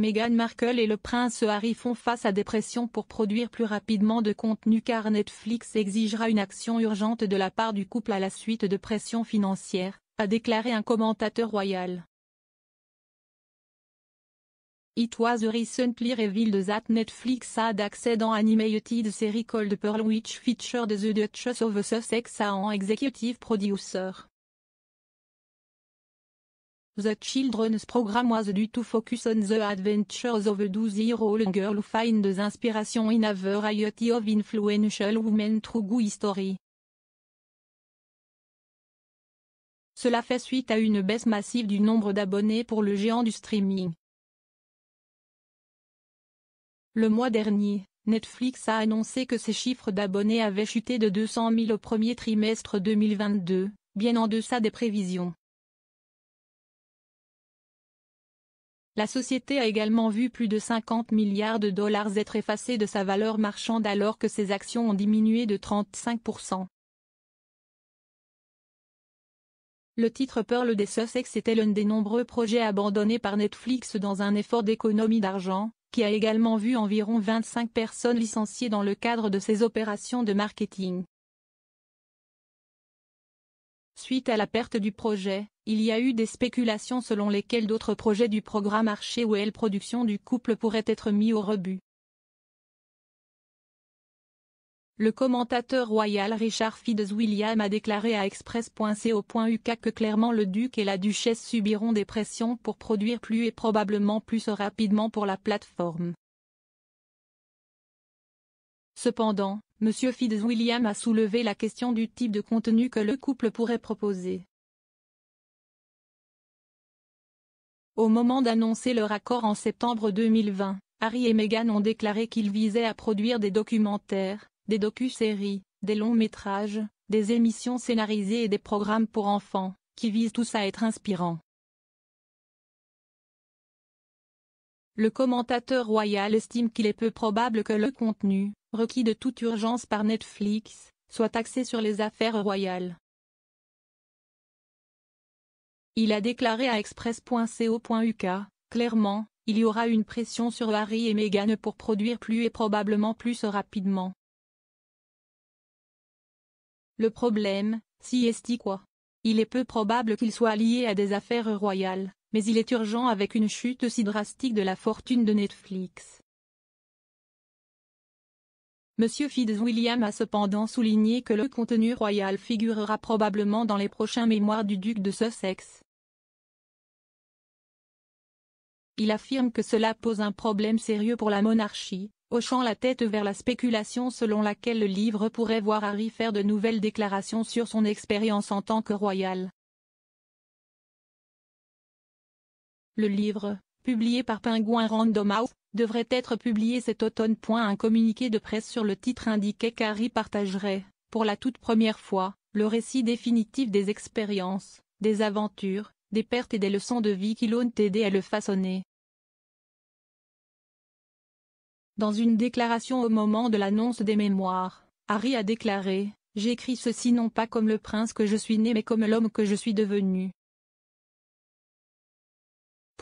Meghan Markle et le prince Harry font face à des pressions pour produire plus rapidement de contenu car Netflix exigera une action urgente de la part du couple à la suite de pressions financières, a déclaré un commentateur royal. It was recently revealed that Netflix had access an animated series called Pearl which featured the Duchess of Sussex as executive producer. The children's program was due to focus on the adventures of a 12-year-old girl who finds inspiration in a variety of influential women through Story. Cela fait suite à une baisse massive du nombre d'abonnés pour le géant du streaming. Le mois dernier, Netflix a annoncé que ses chiffres d'abonnés avaient chuté de 200 000 au premier trimestre 2022, bien en deçà des prévisions. La société a également vu plus de 50 milliards de dollars être effacés de sa valeur marchande alors que ses actions ont diminué de 35%. Le titre Pearl des Sussex était l'un des nombreux projets abandonnés par Netflix dans un effort d'économie d'argent, qui a également vu environ 25 personnes licenciées dans le cadre de ses opérations de marketing. Suite à la perte du projet, il y a eu des spéculations selon lesquelles d'autres projets du programme Archer ou L Production du couple pourraient être mis au rebut. Le commentateur royal Richard William a déclaré à express.co.uk que clairement le duc et la duchesse subiront des pressions pour produire plus et probablement plus rapidement pour la plateforme. Cependant, M. Fitzwilliam a soulevé la question du type de contenu que le couple pourrait proposer. Au moment d'annoncer leur accord en septembre 2020, Harry et Meghan ont déclaré qu'ils visaient à produire des documentaires, des docu-séries, des longs métrages, des émissions scénarisées et des programmes pour enfants, qui visent tous à être inspirants. le commentateur royal estime qu'il est peu probable que le contenu, requis de toute urgence par Netflix, soit axé sur les affaires royales. Il a déclaré à express.co.uk, clairement, il y aura une pression sur Harry et Meghan pour produire plus et probablement plus rapidement. Le problème, si est quoi Il est peu probable qu'il soit lié à des affaires royales mais il est urgent avec une chute si drastique de la fortune de Netflix. Monsieur Fitzwilliam a cependant souligné que le contenu royal figurera probablement dans les prochains mémoires du duc de Sussex. Il affirme que cela pose un problème sérieux pour la monarchie, hochant la tête vers la spéculation selon laquelle le livre pourrait voir Harry faire de nouvelles déclarations sur son expérience en tant que royal. Le livre, publié par Penguin Random House, devrait être publié cet automne. Un communiqué de presse sur le titre indiquait qu'Harry partagerait, pour la toute première fois, le récit définitif des expériences, des aventures, des pertes et des leçons de vie qui l'ont aidé à le façonner. Dans une déclaration au moment de l'annonce des mémoires, Harry a déclaré « J'écris ceci non pas comme le prince que je suis né mais comme l'homme que je suis devenu.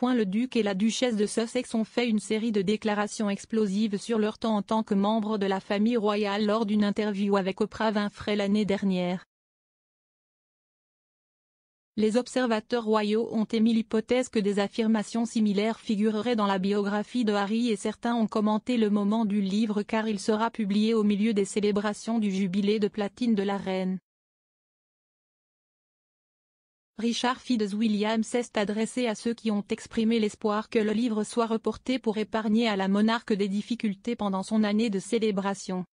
Le duc et la duchesse de Sussex ont fait une série de déclarations explosives sur leur temps en tant que membres de la famille royale lors d'une interview avec Oprah Winfrey l'année dernière. Les observateurs royaux ont émis l'hypothèse que des affirmations similaires figureraient dans la biographie de Harry et certains ont commenté le moment du livre car il sera publié au milieu des célébrations du jubilé de platine de la reine. Richard Fides-Williams s'est adressé à ceux qui ont exprimé l'espoir que le livre soit reporté pour épargner à la monarque des difficultés pendant son année de célébration.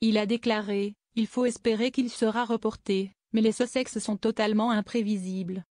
Il a déclaré, il faut espérer qu'il sera reporté, mais les Sussex sont totalement imprévisibles.